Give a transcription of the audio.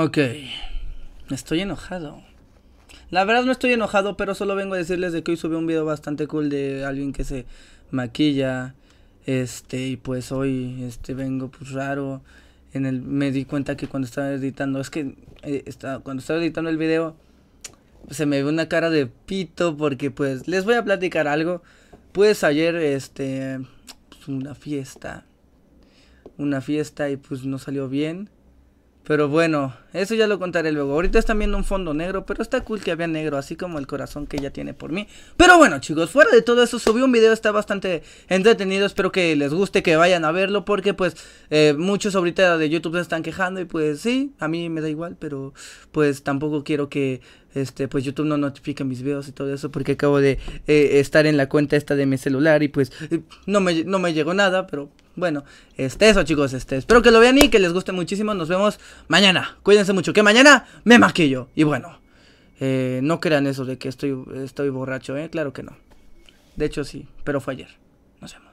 Ok. Estoy enojado. La verdad no estoy enojado, pero solo vengo a decirles de que hoy subí un video bastante cool de alguien que se maquilla. Este, y pues hoy este vengo pues raro. En el me di cuenta que cuando estaba editando, es que eh, cuando estaba editando el video se me ve una cara de pito porque pues les voy a platicar algo. Pues ayer este pues, una fiesta. Una fiesta y pues no salió bien pero bueno, eso ya lo contaré luego. Ahorita están viendo un fondo negro, pero está cool que había negro, así como el corazón que ella tiene por mí. Pero bueno, chicos, fuera de todo eso, subí un video, está bastante entretenido. Espero que les guste, que vayan a verlo, porque pues eh, muchos ahorita de YouTube se están quejando y pues sí, a mí me da igual, pero pues tampoco quiero que este, pues YouTube no notifique mis videos y todo eso porque acabo de eh, estar en la cuenta esta de mi celular y pues eh, no, me, no me llegó nada, pero bueno, este, eso chicos, este, espero que lo vean y que les guste muchísimo. Nos vemos mañana. Cuídense mucho, que mañana me maquillo. Y bueno, eh, no crean eso de que estoy, estoy borracho, ¿eh? Claro que no. De hecho sí, pero fue ayer. Nos vemos.